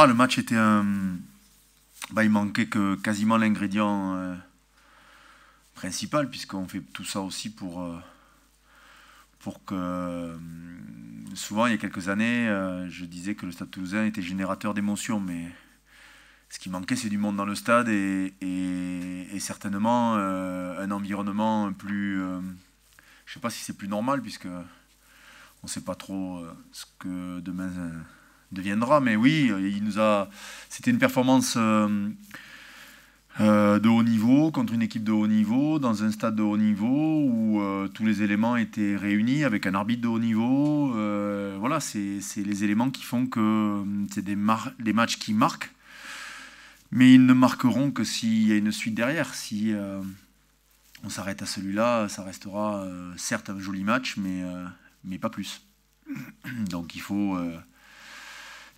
Ah, le match était un. Euh, bah, il manquait que quasiment l'ingrédient euh, principal, puisqu'on fait tout ça aussi pour, euh, pour que. souvent, il y a quelques années, je disais que le Stade toulousain était générateur d'émotions, mais ce qui manquait, c'est du monde dans le stade et, certainement un environnement plus. je sais pas si c'est plus normal, puisque on ne sait pas trop ce que demain deviendra. Mais oui, euh, il nous a. C'était une performance euh, euh, de haut niveau contre une équipe de haut niveau dans un stade de haut niveau où tous les éléments étaient réunis avec un arbitre de haut niveau. voilà, c'est les éléments qui font que c'est des, des matchs qui marquent. Mais ils ne marqueront que s'il y a une suite derrière. Si on s'arrête à celui-là, ça restera certes un joli match, mais, mais pas plus. Donc il faut,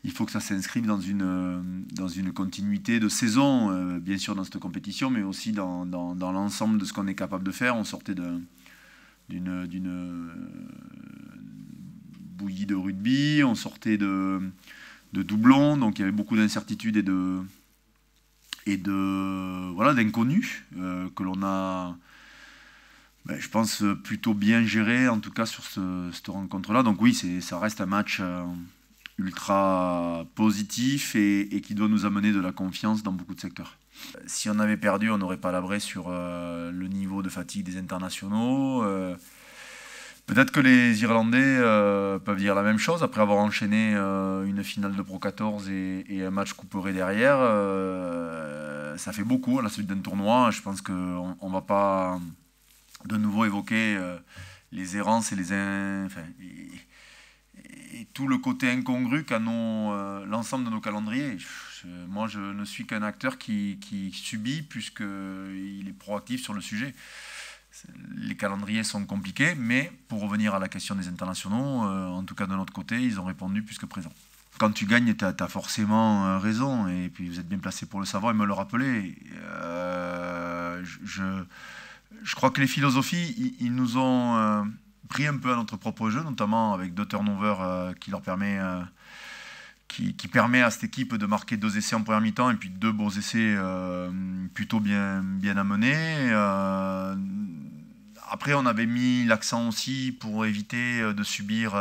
il faut que ça s'inscrive dans une, euh, dans une continuité de saison, euh, bien sûr dans cette compétition, mais aussi dans, l'ensemble de ce qu'on est capable de faire. On sortait d'une, d'une euh, bouillie de rugby, on sortait de, de doublons, donc il y avait beaucoup d'incertitudes et de et de voilà d'inconnus que l'on a ben, je pense plutôt bien géré en tout cas sur cette rencontre là donc oui ça reste un match ultra positif et, qui doit nous amener de la confiance dans beaucoup de secteurs. Si on avait perdu, on n'aurait pas labré sur euh, le niveau de fatigue des internationaux. Euh. Peut-être que les Irlandais euh, peuvent dire la même chose après avoir enchaîné une finale de Pro 14 et, un match couperé derrière. ça fait beaucoup à la suite d'un tournoi. Je pense qu'on ne va pas de nouveau évoquer les errances et les, et tout le côté incongru qu'a euh, l'ensemble de nos calendriers. moi, je ne suis qu'un acteur qui, qui subit puisqu'il est proactif sur le sujet. Les calendriers sont compliqués, mais pour revenir à la question des internationaux, euh, en tout cas de notre côté, ils ont répondu plus que présent. Quand tu gagnes, tu as, forcément euh, raison, et puis vous êtes bien placé pour le savoir et me le rappeler. je, je, crois que les philosophies, ils nous ont pris un peu à notre propre jeu, notamment avec deux turnovers euh, qui leur permet euh, qui, permet à cette équipe de marquer deux essais en première mi-temps et puis deux beaux essais euh, plutôt bien, amenés. après, on avait mis l'accent aussi pour éviter de subir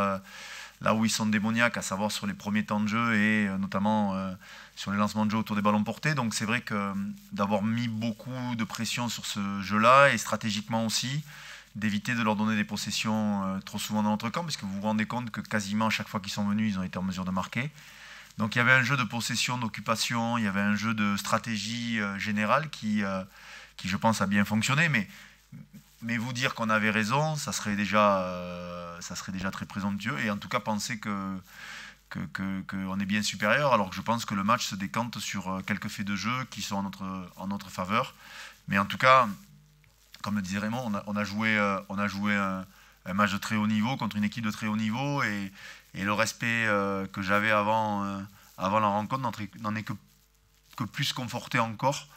là où ils sont démoniaques, à savoir sur les premiers temps de jeu et notamment sur les lancements de jeu autour des ballons portés. Donc c'est vrai que d'avoir mis beaucoup de pression sur ce jeu-là et stratégiquement aussi, d'éviter de leur donner des possessions euh, trop souvent dans notre camp, parce que vous vous rendez compte que quasiment chaque fois qu'ils sont venus, ils ont été en mesure de marquer. Donc il y avait un jeu de possession, d'occupation, il y avait un jeu de stratégie euh, générale qui, euh, qui, je pense, a bien fonctionné. Mais, mais vous dire qu'on avait raison, ça serait, déjà, ça serait déjà très présomptueux. Et en tout cas, penser que qu'on que, est bien supérieur, alors que je pense que le match se décante sur quelques faits de jeu qui sont en notre, en notre faveur. Mais en tout cas, comme le disait Raymond, on a, joué, euh, un, match de très haut niveau contre une équipe de très haut niveau et, le respect euh, que j'avais euh, avant, la rencontre n'en est que, plus conforté encore,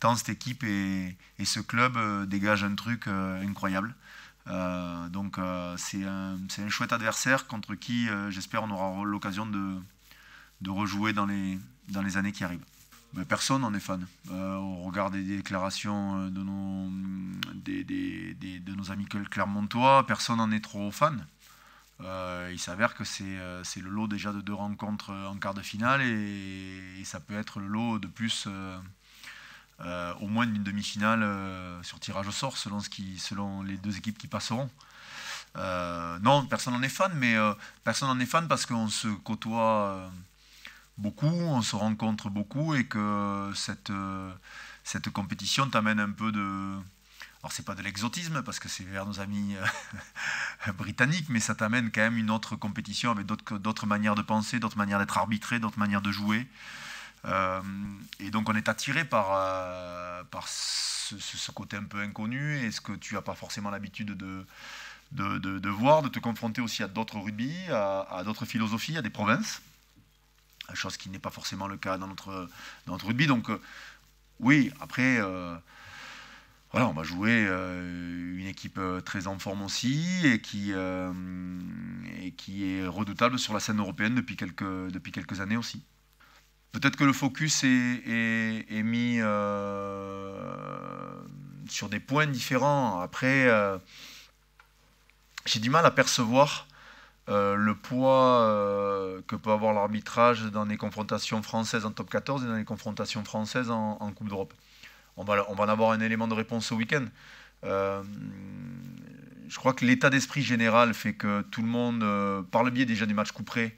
tant cette équipe et, ce club dégagent un truc incroyable. donc c'est un, chouette adversaire contre qui j'espère on aura l'occasion de, rejouer dans les années qui arrivent. Personne n'en est fan. au euh, on regarde des déclarations euh, de nos, amis clermontois, personne n'en est trop fan. Euh, il s'avère que c'est le lot déjà de deux rencontres en quart de finale et, ça peut être le lot de plus au moins d'une demi-finale sur tirage au sort selon, ce qui, selon les deux équipes qui passeront. non, personne n'en est fan, mais personne n'en est fan parce qu'on se côtoie beaucoup, on se rencontre beaucoup et que cette, euh, cette compétition t'amène un peu de... Alors c'est pas de l'exotisme parce que c'est vers nos amis euh, britanniques, mais ça t'amène quand même une autre compétition avec d'autres manières de penser, d'autres manières d'être arbitré, d'autres manières de jouer. Euh, et donc on est attiré par, par ce, côté un peu inconnu et ce que tu n'as pas forcément l'habitude de, de, de, voir, de te confronter aussi à d'autres rugby, à d'autres philosophies, à des provinces chose qui n'est pas forcément le cas dans notre, dans notre rugby. Donc euh, oui, après, euh, voilà, on va jouer euh, une équipe très en forme aussi et qui, et qui est redoutable sur la scène européenne depuis quelques, depuis quelques années aussi. Peut-être que le focus est, est mis sur des points différents. Après, j'ai du mal à percevoir euh, le poids euh, que peut avoir l'arbitrage dans les confrontations françaises en top 14 et dans les confrontations françaises en, Coupe d'Europe. On va, en avoir un élément de réponse ce week-end. Euh, je crois que l'état d'esprit général fait que tout le monde, par le biais déjà du match couperé,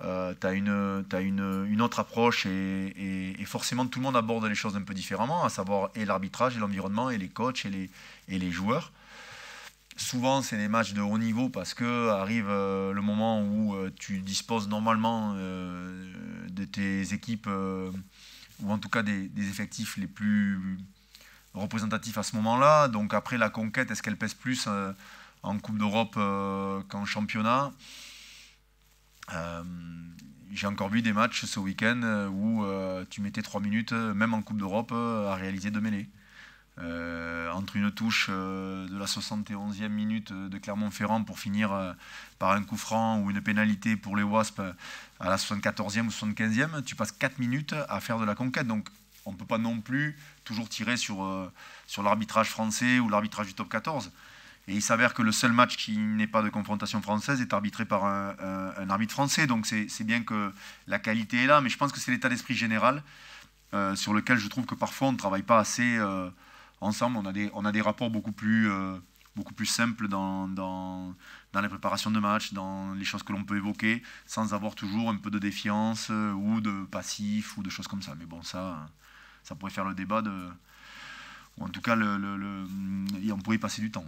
tu as, une, une, autre approche et, forcément tout le monde aborde les choses un peu différemment, à savoir et l'arbitrage et l'environnement et les coachs et les joueurs souvent c'est des matchs de haut niveau parce que arrive euh, le moment où euh, tu disposes normalement euh, de tes équipes ou en tout cas des, effectifs les plus représentatifs à ce moment-là. Donc après la conquête, est-ce qu'elle pèse plus en Coupe d'Europe qu'en championnat j'ai encore vu des matchs ce week-end où tu mettais 3 minutes, même en Coupe d'Europe, à réaliser deux mêlées. Euh, entre une touche euh, de la 71e minute euh, de Clermont-Ferrand pour finir par un coup franc ou une pénalité pour les Wasps à la 74e ou 75e, tu passes 4 minutes à faire de la conquête. Donc on ne peut pas non plus toujours tirer sur, sur l'arbitrage français ou l'arbitrage du top 14. Et il s'avère que le seul match qui n'est pas de confrontation française est arbitré par un, un arbitre français. Donc c'est bien que la qualité est là, mais je pense que c'est l'état d'esprit général sur lequel je trouve que parfois on ne travaille pas assez ensemble, on a des, rapports beaucoup plus, euh, beaucoup plus simples dans, dans, dans les préparations de match, dans les choses que l'on peut évoquer, sans avoir toujours un peu de défiance euh, ou de passif ou de choses comme ça. Mais bon, ça, ça pourrait faire le débat de. Ou en tout cas, le, on pourrait y passer du temps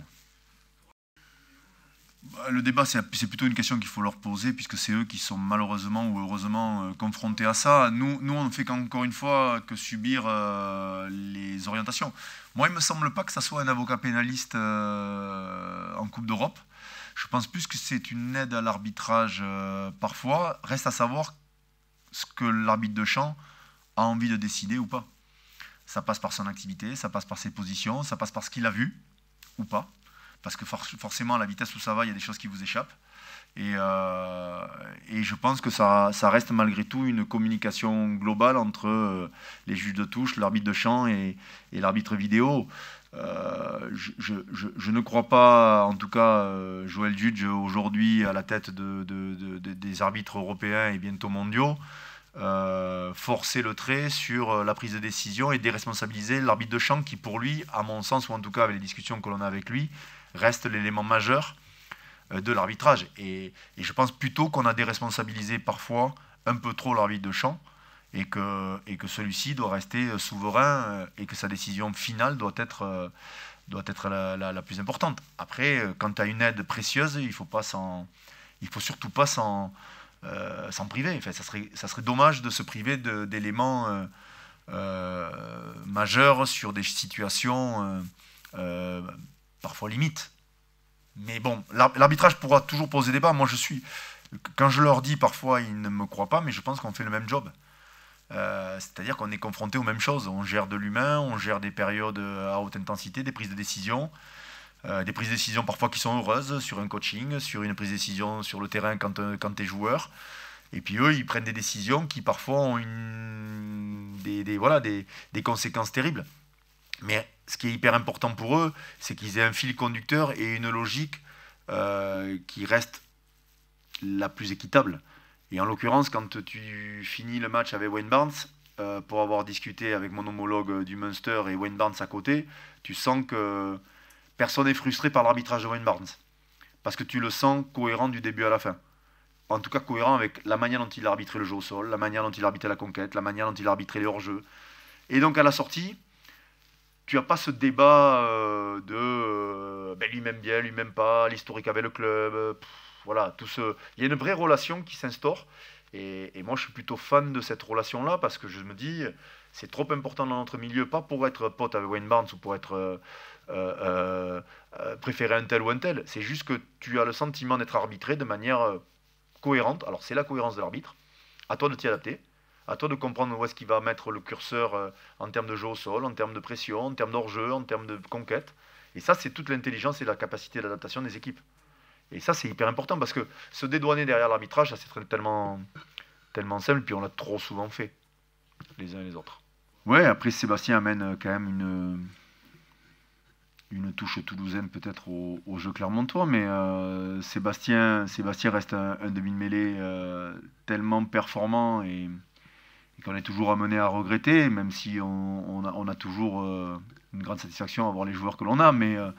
le débat, c'est plutôt une question qu'il faut leur poser, puisque c'est eux qui sont malheureusement ou heureusement euh, confrontés à ça. Nous, on ne fait qu'encore une fois euh, que subir euh, les orientations. Moi, il ne me semble pas que ça soit un avocat pénaliste en Coupe d'Europe. Je pense plus que c'est une aide à l'arbitrage parfois. Reste à savoir ce que l'arbitre de champ a envie de décider ou pas. Ça passe par son activité, ça passe par ses positions, ça passe par ce qu'il a vu ou pas parce que forcément, à la vitesse où ça va, il y a des choses qui vous échappent. Et, euh, je pense que ça, reste malgré tout une communication globale entre euh, les juges de touche, l'arbitre de champ et, l'arbitre vidéo. Euh, je, ne crois pas, en tout cas, Joël Judge aujourd'hui à la tête des arbitres européens et bientôt mondiaux, forcer le trait sur la prise de décision et déresponsabiliser l'arbitre de champ qui, pour lui, à mon sens, ou en tout cas avec les discussions que l'on a avec lui, reste l'élément majeur euh, de l'arbitrage. Et, je pense plutôt qu'on a déresponsabilisé parfois un peu trop l'arbitre de champ et que, et que celui-ci doit rester euh, souverain euh, et que sa décision finale doit être, doit être la, plus importante. Après, quand tu as une aide précieuse, il ne faut, faut surtout pas s'en priver. ça, serait, ça serait dommage de se priver d'éléments majeurs sur des situations parfois limite. Mais bon, l'arbitrage pourra toujours poser débat. Moi, je suis. Quand je leur dis, parfois, ils ne me croient pas, mais je pense qu'on fait le même job. Euh, c'est-à-dire qu'on est confronté aux mêmes choses. On gère de l'humain, on gère des périodes euh, à haute intensité, des prises de décision, euh, des prises de décision parfois qui sont heureuses sur un coaching, sur une prise de décision sur le terrain quand, quand tu es joueur. Et puis eux, ils prennent des décisions qui parfois ont une... voilà, des, des conséquences terribles. Mais ce qui est hyper important pour eux, c'est qu'ils aient un fil conducteur et une logique euh, qui reste la plus équitable. Et en l'occurrence, quand tu finis le match avec Wayne Barnes, euh, pour avoir discuté avec mon homologue euh, du Munster et Wayne Barnes à côté, tu sens que personne n'est frustré par l'arbitrage de Wayne Barnes. Parce que tu le sens cohérent du début à la fin. En tout cas, cohérent avec la manière dont il arbitrait le jeu au sol, la manière dont il arbitrait la conquête, la manière dont il arbitrait les hors-jeux. Et donc, à la sortie, tu n'as pas ce débat euh, de euh, ben, lui même bien, lui même pas, l'historique avec le club, euh, voilà, tout ce... Il y a une vraie relation qui s'instaure. Et, moi, je suis plutôt fan de cette relation-là parce que je me dis, c'est trop important dans notre milieu, pas pour être pote avec Wayne Barnes ou pour être préféré un tel ou un tel. C'est juste que tu as le sentiment d'être arbitré de manière cohérente. Alors, c'est la cohérence de l'arbitre. À toi de t'y adapter à toi de comprendre où est-ce qu'il va mettre le curseur euh, en termes de jeu au sol, en termes de pression, en termes d'orgeux, en termes de conquête. Et ça, c'est toute l'intelligence et la capacité d'adaptation des équipes. Et ça, c'est hyper important parce que se dédouaner derrière l'arbitrage, ça c'est tellement, tellement simple, puis on l'a trop souvent fait, les uns et les autres. Ouais, après Sébastien amène euh, quand même une, une touche toulousaine peut-être au, au, jeu clermontois, mais euh, Sébastien, Sébastien reste un, demi demi-mêlée tellement performant et, et qu'on est toujours amené à regretter, même si on, a, toujours euh, une grande satisfaction à voir les joueurs que l'on a. Mais euh,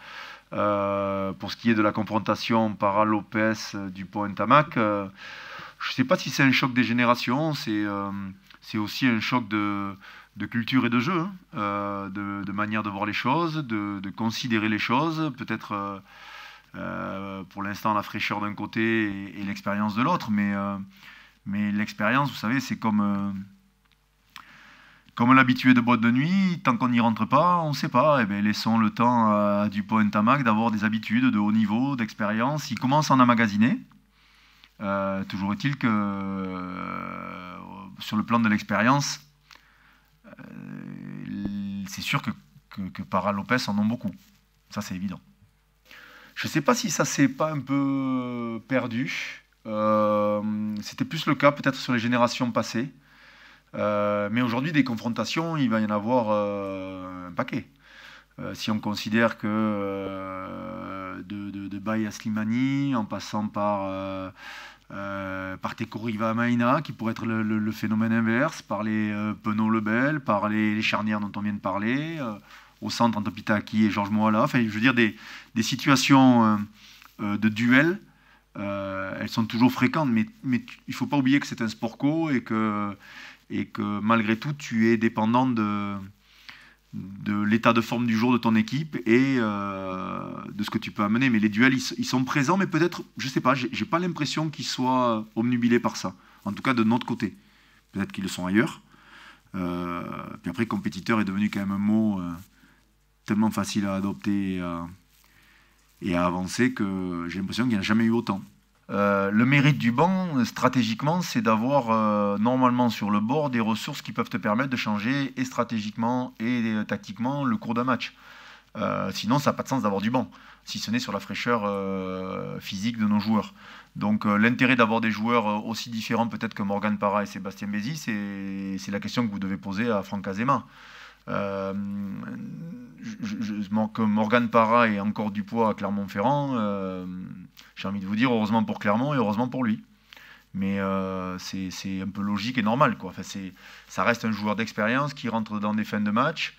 euh, pour ce qui est de la confrontation para Lopez du point Tamac, je ne sais pas si c'est un choc des générations, c'est aussi un choc de, culture et de jeu, hein. de, manière de voir les choses, de, considérer les choses, peut-être. pour l'instant la fraîcheur d'un côté et, l'expérience de l'autre. Mais, mais l'expérience, vous savez, c'est comme, comme l'habitué de boîte de nuit, tant qu'on n'y rentre pas, on ne sait pas. Et eh bien, laissons le temps à Dupont Tamac d'avoir des habitudes de haut niveau, d'expérience. Il commence à en amagasiner. Euh, toujours est-il que, euh, sur le plan de l'expérience, euh, c'est sûr que, que, Para Lopez en ont beaucoup. Ça, c'est évident. Je ne sais pas si ça s'est pas un peu perdu. C'était plus le cas peut-être sur les générations passées. Euh, mais aujourd'hui, des confrontations, il va y en avoir euh, un paquet. Euh, si on considère que de, de, Baye à Slimani, en passant par, par à Maïna, qui pourrait être le, phénomène inverse, par les Penaud Lebel, par les, charnières dont on vient de parler, au centre entre Pitaki et Georges Moala, enfin, je veux dire, des, situations de duel elles sont toujours fréquentes, mais, mais il ne faut pas oublier que c'est un sport co et que, et que malgré tout, tu es dépendant de, l'état de forme du jour de ton équipe et euh, de ce que tu peux amener. Mais les duels, ils, sont présents, mais peut-être, je ne sais pas, je n'ai pas l'impression qu'ils soient omnubilés par ça. En tout cas, de notre côté. Peut-être qu'ils le sont ailleurs. Euh, puis après, compétiteur est devenu quand même un mot euh, tellement facile à adopter et à, avancer que j'ai l'impression qu'il n'y en a jamais eu autant. Euh, le mérite du banc, stratégiquement, c'est d'avoir euh, normalement sur le bord des ressources qui peuvent te permettre de changer et stratégiquement et euh, tactiquement le cours d'un match. sinon, ça n'a pas de sens d'avoir du banc, si ce n'est sur la fraîcheur physique de nos joueurs. Donc, l'intérêt d'avoir des joueurs aussi différents, peut-être que Morgan Parra et Sébastien Bézi, c'est la question que vous devez poser à Franck Azema. que Morgan Parra ait encore du poids à Clermont-Ferrand, j'ai envie de vous dire, heureusement pour Clermont et heureusement pour lui. Mais euh, c'est un peu logique et normal. Quoi. Enfin, ça reste un joueur d'expérience qui rentre dans des fins de match.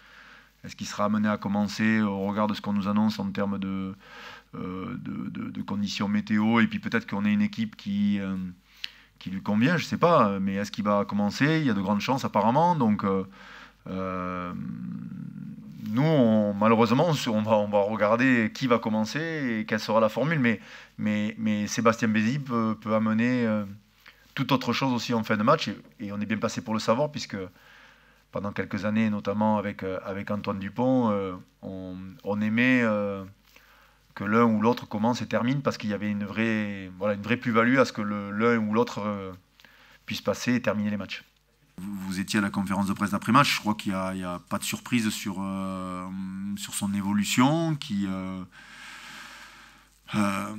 Est-ce qu'il sera amené à commencer au regard de ce qu'on nous annonce en termes de, euh, conditions météo Et puis peut-être qu'on ait une équipe qui, euh, qui lui convient, je ne sais pas. Mais est-ce qu'il va commencer Il y a de grandes chances apparemment. Donc nous, malheureusement, on va, on va regarder qui va commencer et quelle sera la formule. Mais, mais, Sébastien Bézi peut, amener euh, tout toute autre chose aussi en fin de match. Et, on est bien passé pour le savoir, puisque pendant quelques années, notamment avec, euh, avec Antoine Dupont, euh, on, aimait que l'un ou l'autre commence et termine, parce qu'il y avait une vraie, voilà, une vraie plus-value à ce que l'un ou l'autre puisse passer et terminer les matchs. Vous, étiez à la conférence de presse d'après-match, je crois qu'il n'y a, pas de surprise sur, euh, sur son évolution, qui, euh, euh,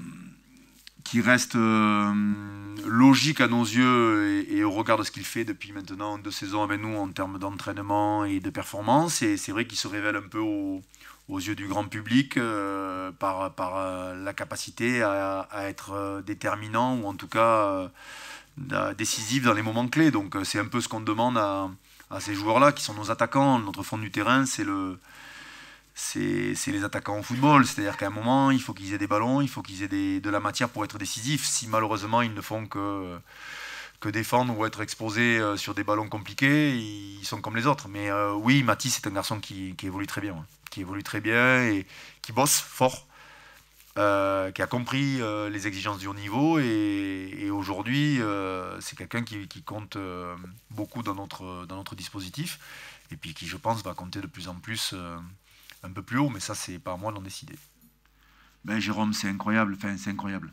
qui reste logique à nos yeux et, au regard de ce qu'il fait depuis maintenant deux saisons avec nous en termes d'entraînement et de performance. Et c'est vrai qu'il se révèle un peu aux yeux du grand public par, par la capacité à, à, être déterminant ou en tout cas euh, décisive dans les moments clés. Donc euh, c'est un peu ce qu'on demande à, ces joueurs-là qui sont nos attaquants. Notre fond du terrain, c'est le, c'est, les attaquants au football. C'est-à-dire qu'à un moment, il faut qu'ils aient des ballons, il faut qu'ils aient des, de la matière pour être décisifs. Si malheureusement ils ne font que, que défendre ou être exposés euh, sur des ballons compliqués, ils sont comme les autres. Mais oui, Mathis, c'est un garçon qui, évolue très bien, qui évolue très bien et qui bosse fort euh, qui a compris euh, les exigences du haut niveau et, aujourd'hui euh, c'est quelqu'un qui, compte beaucoup dans notre, dans notre dispositif et puis qui je pense va compter de plus en plus un peu plus haut mais ça c'est pas à moi d'en décider. Ben, Jérôme c'est incroyable, enfin c'est incroyable.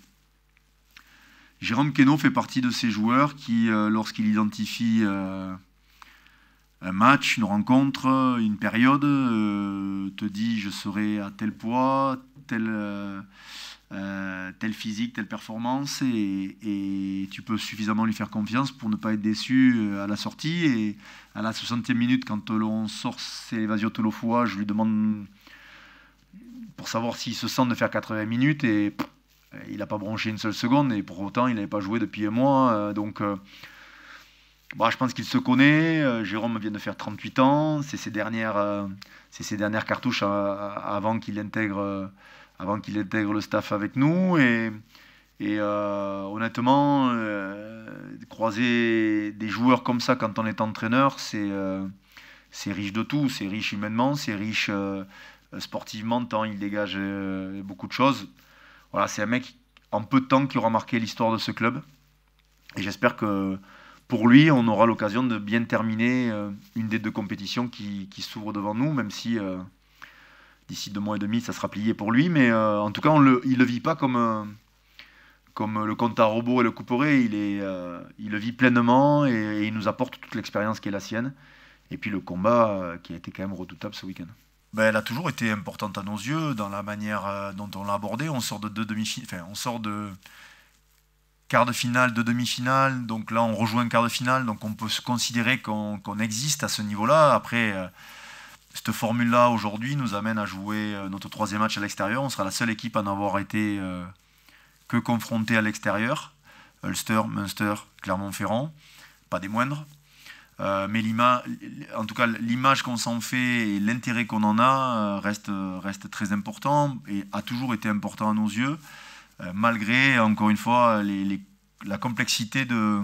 Jérôme Queneau fait partie de ces joueurs qui lorsqu'il identifie un match, une rencontre, une période, te dit je serai à tel poids, telle, euh, euh, physique, telle performance, et, tu peux suffisamment lui faire confiance pour ne pas être déçu euh, à la sortie. Et à la 60e minute, quand on sort de Tolofoa, je lui demande pour savoir s'il se sent de faire 80 minutes, et il n'a pas bronché une seule seconde, et pour autant, il n'avait pas joué depuis un mois. donc bah, je pense qu'il se connaît. Euh, Jérôme vient de faire 38 ans. C'est ses dernières, euh, dernières cartouches avant qu'il intègre, euh, avant qu'il intègre le staff avec nous. Et, et honnêtement, croiser des joueurs comme ça quand on est entraîneur, c'est c'est riche de tout. C'est riche humainement, c'est riche sportivement, tant il dégage beaucoup de choses. Voilà, c'est un mec en peu de temps qui aura marqué l'histoire de ce club. Et j'espère que pour lui, on aura l'occasion de bien terminer euh, une des deux compétitions qui, qui s'ouvre devant nous, même si euh, d'ici deux mois et demi, ça sera plié pour lui. Mais euh, en tout cas, le, il ne le vit pas comme, comme le compte à et le couperet. Il, est, il le vit pleinement et, il nous apporte toute l'expérience qui est la sienne. Et puis le combat qui a été quand même redoutable ce week-end. Ben, elle a toujours été importante à nos yeux dans la manière dont on l'a abordée. On sort de deux demi enfin, on sort de quart de finale, de demi-finale. Donc là, on rejoint un quart de finale. Donc on peut se considérer qu'on existe à ce niveau-là. Après, euh, cette formule-là aujourd'hui nous amène à jouer euh, notre troisième match à l'extérieur. On sera la seule équipe à n'avoir été euh, que confrontée à l'extérieur. Ulster, Munster, Clermont-Ferrand, pas des moindres. mais en tout cas, l'image qu'on s'en fait et l'intérêt qu'on en a reste, reste très important et a toujours été important à nos yeux. Euh, malgré, encore une fois, la complexité de,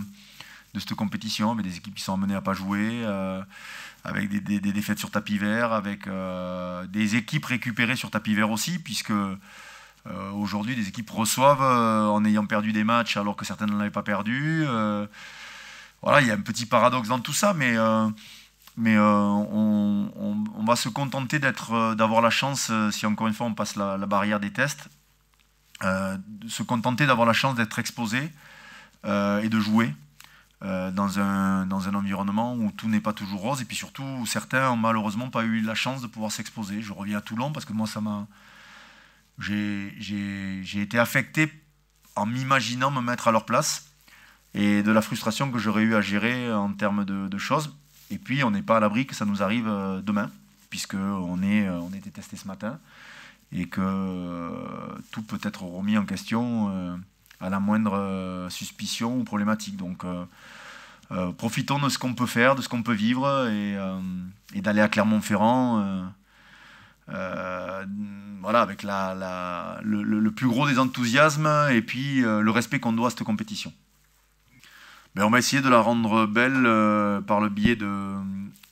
cette compétition, mais des équipes qui sont amenées à pas jouer, euh, avec des, défaites sur tapis vert, avec euh, des équipes récupérées sur tapis vert aussi, puisque aujourd'hui, des équipes reçoivent en ayant perdu des matchs alors que certaines n'en avaient pas perdu. voilà, il y a un petit paradoxe dans tout ça, mais mais on, va se contenter d'avoir la chance, si encore une fois on passe la barrière des tests, euh, se contenter d'avoir la chance d'être exposé euh, et de jouer euh, dans, un, dans un environnement où tout n'est pas toujours rose. Et puis surtout, certains n'ont malheureusement pas eu la chance de pouvoir s'exposer. Je reviens à Toulon parce que moi, ça m'a. J'ai été affecté en m'imaginant me mettre à leur place et de la frustration que j'aurais eu à gérer en termes de, choses. Et puis, on n'est pas à l'abri que ça nous arrive demain, puisqu'on on était testé ce matin et que euh, tout peut être remis en question euh, à la moindre euh, suspicion ou problématique. Donc profitons de ce qu'on peut faire, de ce qu'on peut vivre et, d'aller à Clermont-Ferrand. voilà, avec le, plus gros des enthousiasmes et puis le respect qu'on doit à cette compétition. Mais on va essayer de la rendre belle euh, par le biais de,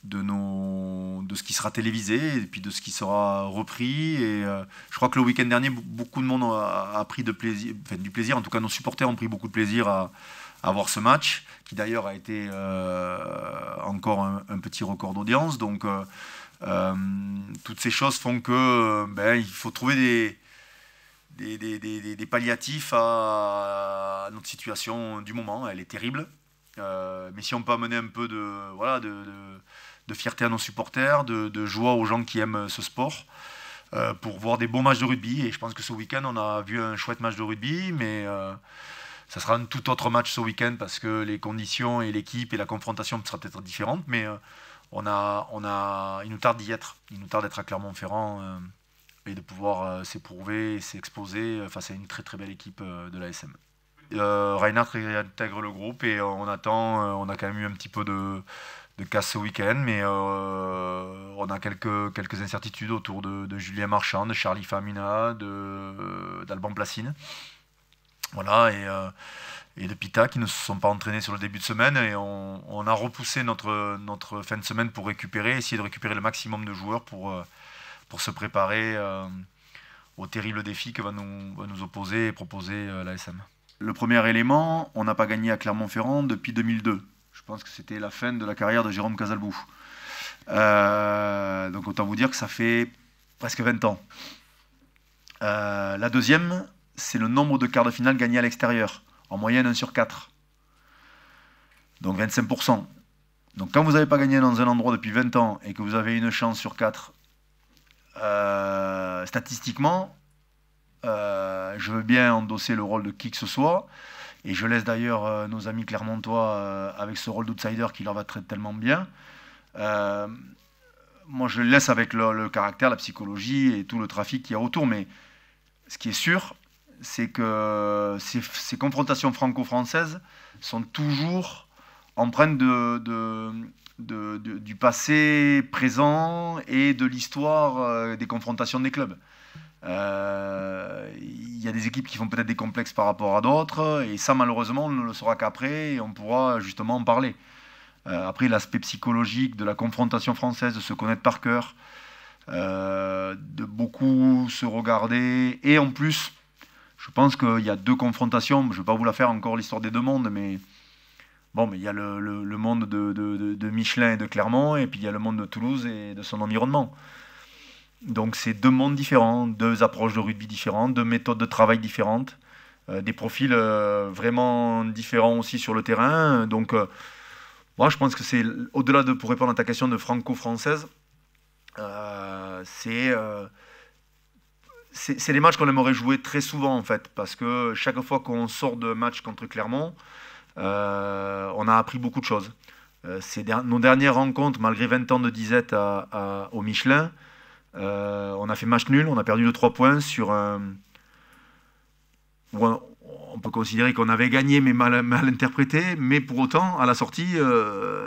de, nos, de ce qui sera télévisé et puis de ce qui sera repris. Et euh, je crois que le week-end dernier, beaucoup de monde a, pris de plaisir, du plaisir. En tout cas, nos supporters ont pris beaucoup de plaisir à, à voir ce match, qui d'ailleurs a été euh, encore un, un, petit record d'audience. Donc, toutes ces choses font que ben, il faut trouver des des, palliatifs à, notre situation du moment. Elle est terrible. Euh, mais si on peut amener un peu de, voilà, de, fierté à nos supporters, de, joie aux gens qui aiment ce sport, euh, pour voir des bons matchs de rugby. Et je pense que ce week-end, on a vu un chouette match de rugby, mais euh, ça sera un tout autre match ce week-end parce que les conditions et l'équipe et la confrontation sera peut-être différente. Mais on a, on a, il nous tarde d'y être. Il nous tarde d'être à Clermont-Ferrand et de pouvoir euh, s'éprouver et s'exposer euh, face à une très très belle équipe euh, de l'ASM. SM. Reinhardt intègre le groupe et on attend, on a quand même eu un petit peu de, de casse ce week-end, mais on a quelques, quelques incertitudes autour de, Julien Marchand, de Charlie Famina, d'Alban Placine. Voilà, et, de Pita qui ne se sont pas entraînés sur le début de semaine. Et on, a repoussé notre, notre fin de semaine pour récupérer, essayer de récupérer le maximum de joueurs pour, pour se préparer euh, au terrible défi que va nous, opposer et proposer euh, l'ASM. Le premier élément, on n'a pas gagné à Clermont-Ferrand depuis 2002. Je pense que c'était la fin de la carrière de Jérôme Casalbou. Euh, donc autant vous dire que ça fait presque 20 ans. la deuxième, c'est le nombre de quarts de finale gagnés à l'extérieur. En moyenne, 1 sur 4. Donc 25%. Donc quand vous n'avez pas gagné dans un endroit depuis 20 ans et que vous avez une chance sur 4 euh, statistiquement, euh, je veux bien endosser le rôle de qui que ce soit. Et je laisse d'ailleurs euh, nos amis clermontois avec ce rôle d'outsider qui leur va très tellement bien. moi, je laisse avec le, caractère, la psychologie et tout le trafic qu'il y a autour. Mais ce qui est sûr, c'est que ces, confrontations franco-françaises sont toujours empreintes de, du passé présent et de l'histoire euh, des confrontations des clubs. Euh, il y a des équipes qui font peut-être des complexes par rapport à d'autres, et ça malheureusement on ne le saura qu'après, et on pourra justement en parler. Euh, après l'aspect psychologique de la confrontation française, de se connaître par cœur, de beaucoup se regarder, et en plus, je pense qu'il y a deux confrontations, je ne vais pas vous la faire encore l'histoire des deux mondes, mais Bon, mais il y a le, le, monde de, de, de, Michelin et de Clermont, et puis il y a le monde de Toulouse et de son environnement. Donc c'est deux mondes différents, deux approches de rugby différentes, deux méthodes de travail différentes, euh, des profils euh, vraiment différents aussi sur le terrain. Donc euh, moi je pense que c'est au-delà de pour répondre à ta question de franco-française, c'est c'est les matchs qu'on aimerait jouer très souvent en fait, parce que chaque fois qu'on sort de match contre Clermont, euh, on a appris beaucoup de choses. Euh, nos dernières rencontres, malgré 20 ans de disette au Michelin, euh, on a fait match nul, on a perdu de 3 points sur un... on peut considérer qu'on avait gagné, mais mal, interprété. Mais pour autant, à la sortie,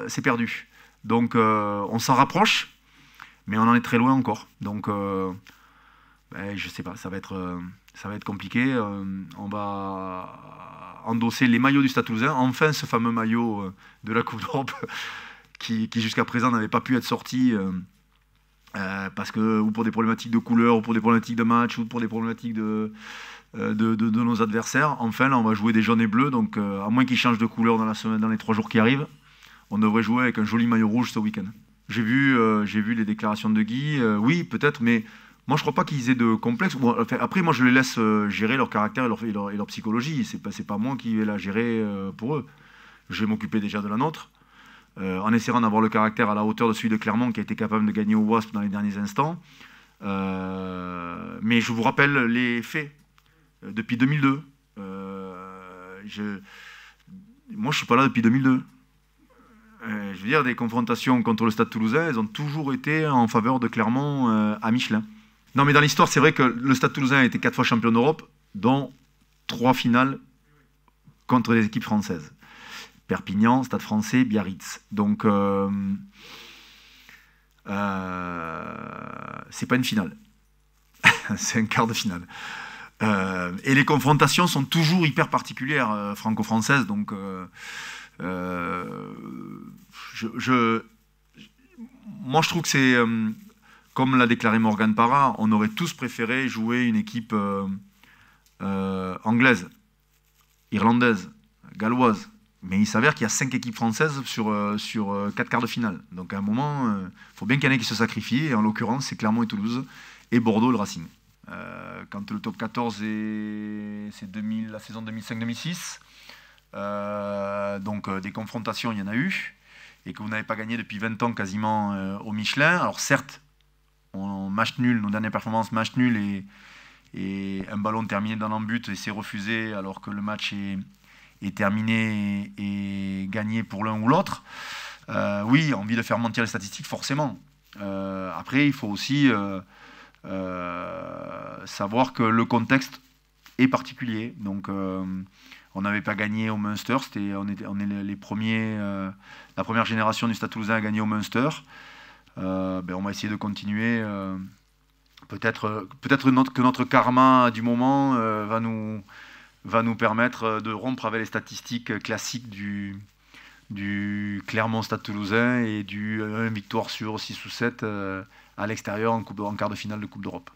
c'est perdu. Donc, on s'en rapproche, mais on en est très loin encore. Donc, ben, je sais pas, ça va être, ça va être compliqué. on va endosser les maillots du Stade Toulousain. Enfin, ce fameux maillot euh, de la Coupe d'Europe qui, jusqu'à présent n'avait pas pu être sorti. Euh, euh, parce que, ou pour des problématiques de couleur, ou pour des problématiques de match, ou pour des problématiques de, de, nos adversaires. Enfin, là, on va jouer des jaunes et bleus, donc à moins qu'ils changent de couleur dans, la semaine, dans les trois jours qui arrivent, on devrait jouer avec un joli maillot rouge ce week-end. J'ai vu, j'ai vu les déclarations de Guy, oui, peut-être, mais moi, je ne crois pas qu'ils aient de complexe. après, moi, je les laisse euh, gérer leur caractère et leur, psychologie. Ce n'est pas, moi qui vais la gérer euh, pour eux. Je vais m'occuper déjà de la nôtre. Euh, en essayant d'avoir le caractère à la hauteur de celui de Clermont qui a été capable de gagner au Wasp dans les derniers instants. mais je vous rappelle les faits. Depuis 2002, moi je ne suis pas là depuis 2002. je veux dire, des confrontations contre le Stade toulousain, elles ont toujours été en faveur de Clermont à Michelin. Non, mais dans l'histoire, c'est vrai que le Stade toulousain a été quatre fois champion d'Europe, dont trois finales contre des équipes françaises. Perpignan, Stade français, Biarritz. Donc, euh, euh, c'est pas une finale. c'est un quart de finale. Euh, et les confrontations sont toujours hyper particulières franco-françaises. Donc, moi, je trouve que c'est comme l'a déclaré Morgan Parra, on aurait tous préféré jouer une équipe euh, euh, anglaise, irlandaise, galloise. Mais il s'avère qu'il y a cinq équipes françaises sur, euh, sur quatre quarts de finale. Donc à un moment, il faut bien qu'il y en ait qui se sacrifient. Et en l'occurrence, c'est Clermont et Toulouse et Bordeaux le Racing. quand le top 14 et c'est 2000, la saison 2005-2006, donc des confrontations, il y en a eu, et que vous n'avez pas gagné depuis 20 ans quasiment au Michelin. Alors certes, match nul, nos dernières performances, match nul et, un ballon terminé dans but et c'est refusé alors que le match est, terminé et, gagné pour l'un ou l'autre. Euh, oui, envie de faire mentir les statistiques, forcément. Euh, après, il faut aussi euh, savoir que le contexte est particulier. Donc, on n'avait pas gagné au Munster. C'était, on, était, est les premiers, la première génération du Stade Toulousain à gagner au Munster. Euh, ben, on va essayer de continuer. Euh, peut-être que notre karma du moment euh, va, nous, permettre de rompre avec les statistiques classiques du, Clermont-Stade Toulousain et du 1 victoire sur 6 ou 7 à l'extérieur en quart de finale de Coupe d'Europe.